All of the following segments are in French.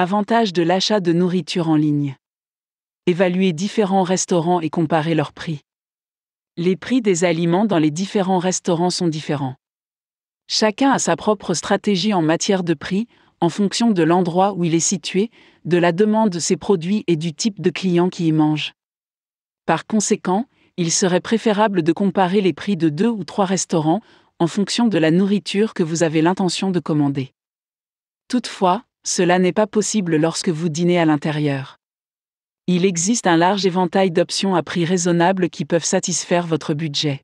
Avantage de l'achat de nourriture en ligne. Évaluer différents restaurants et comparer leurs prix. Les prix des aliments dans les différents restaurants sont différents. Chacun a sa propre stratégie en matière de prix, en fonction de l'endroit où il est situé, de la demande de ses produits et du type de client qui y mange. Par conséquent, il serait préférable de comparer les prix de deux ou trois restaurants en fonction de la nourriture que vous avez l'intention de commander. Toutefois, cela n'est pas possible lorsque vous dînez à l'intérieur. Il existe un large éventail d'options à prix raisonnable qui peuvent satisfaire votre budget.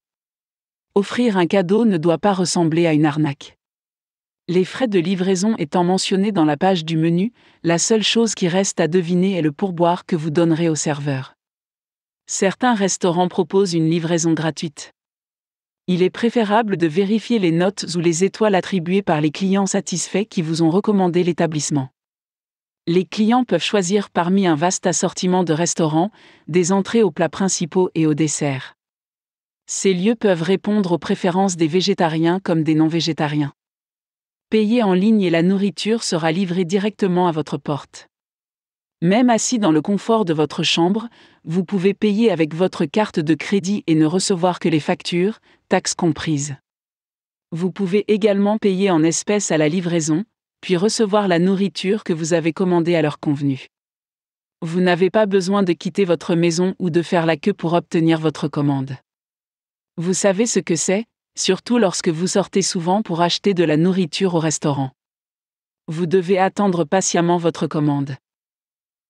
Offrir un cadeau ne doit pas ressembler à une arnaque. Les frais de livraison étant mentionnés dans la page du menu, la seule chose qui reste à deviner est le pourboire que vous donnerez au serveur. Certains restaurants proposent une livraison gratuite il est préférable de vérifier les notes ou les étoiles attribuées par les clients satisfaits qui vous ont recommandé l'établissement. Les clients peuvent choisir parmi un vaste assortiment de restaurants, des entrées aux plats principaux et aux desserts. Ces lieux peuvent répondre aux préférences des végétariens comme des non-végétariens. Payez en ligne et la nourriture sera livrée directement à votre porte. Même assis dans le confort de votre chambre, vous pouvez payer avec votre carte de crédit et ne recevoir que les factures, taxes comprises. Vous pouvez également payer en espèces à la livraison, puis recevoir la nourriture que vous avez commandée à leur convenu. Vous n'avez pas besoin de quitter votre maison ou de faire la queue pour obtenir votre commande. Vous savez ce que c'est, surtout lorsque vous sortez souvent pour acheter de la nourriture au restaurant. Vous devez attendre patiemment votre commande.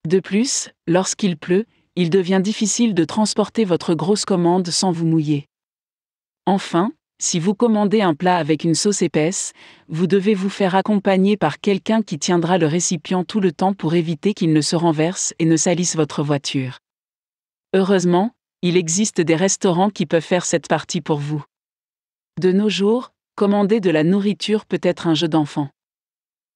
De plus, lorsqu'il pleut, il devient difficile de transporter votre grosse commande sans vous mouiller. Enfin, si vous commandez un plat avec une sauce épaisse, vous devez vous faire accompagner par quelqu'un qui tiendra le récipient tout le temps pour éviter qu'il ne se renverse et ne salisse votre voiture. Heureusement, il existe des restaurants qui peuvent faire cette partie pour vous. De nos jours, commander de la nourriture peut être un jeu d'enfant.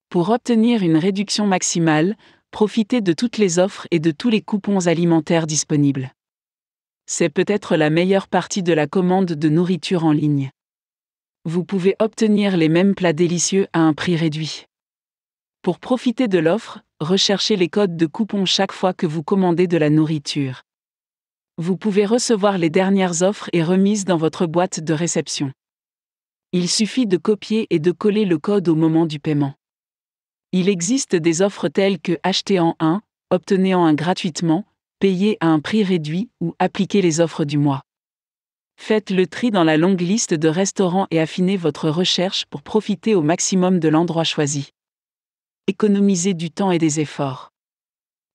Pour obtenir une réduction maximale, profitez de toutes les offres et de tous les coupons alimentaires disponibles c'est peut-être la meilleure partie de la commande de nourriture en ligne. Vous pouvez obtenir les mêmes plats délicieux à un prix réduit. Pour profiter de l'offre, recherchez les codes de coupons chaque fois que vous commandez de la nourriture. Vous pouvez recevoir les dernières offres et remises dans votre boîte de réception. Il suffit de copier et de coller le code au moment du paiement. Il existe des offres telles que acheter en 1, obtenez en 1 gratuitement, payer à un prix réduit ou appliquer les offres du mois. Faites le tri dans la longue liste de restaurants et affinez votre recherche pour profiter au maximum de l'endroit choisi. Économisez du temps et des efforts.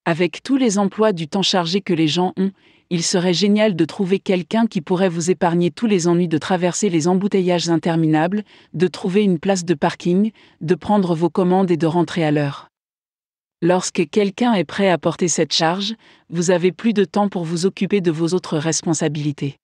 Avec tous les emplois du temps chargé que les gens ont, il serait génial de trouver quelqu'un qui pourrait vous épargner tous les ennuis de traverser les embouteillages interminables, de trouver une place de parking, de prendre vos commandes et de rentrer à l'heure. Lorsque quelqu'un est prêt à porter cette charge, vous avez plus de temps pour vous occuper de vos autres responsabilités.